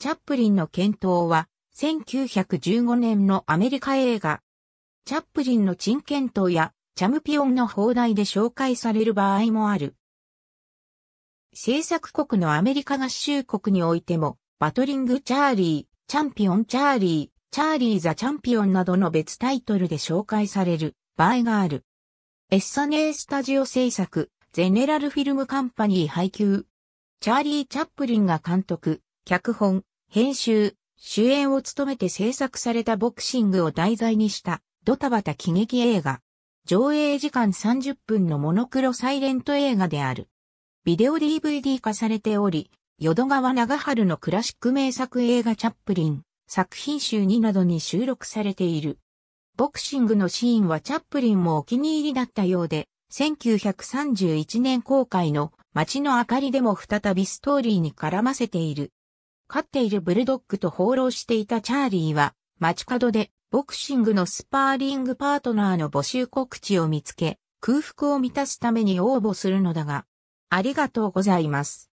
チャップリンの検討は、1915年のアメリカ映画。チャップリンの陳検討や、チャムピオンの放題で紹介される場合もある。制作国のアメリカ合衆国においても、バトリング・チャーリー、チャンピオン・チャーリー、チャーリー・ザ・チャンピオンなどの別タイトルで紹介される場合がある。エッサネースタジオ制作、ゼネラルフィルムカンパニー配給。チャーリー・チャップリンが監督、脚本、編集、主演を務めて制作されたボクシングを題材にしたドタバタ喜劇映画。上映時間30分のモノクロサイレント映画である。ビデオ DVD 化されており、淀川長春のクラシック名作映画チャップリン、作品集2などに収録されている。ボクシングのシーンはチャップリンもお気に入りだったようで、1931年公開の街の明かりでも再びストーリーに絡ませている。飼っているブルドッグと放浪していたチャーリーは、街角でボクシングのスパーリングパートナーの募集告知を見つけ、空腹を満たすために応募するのだが、ありがとうございます。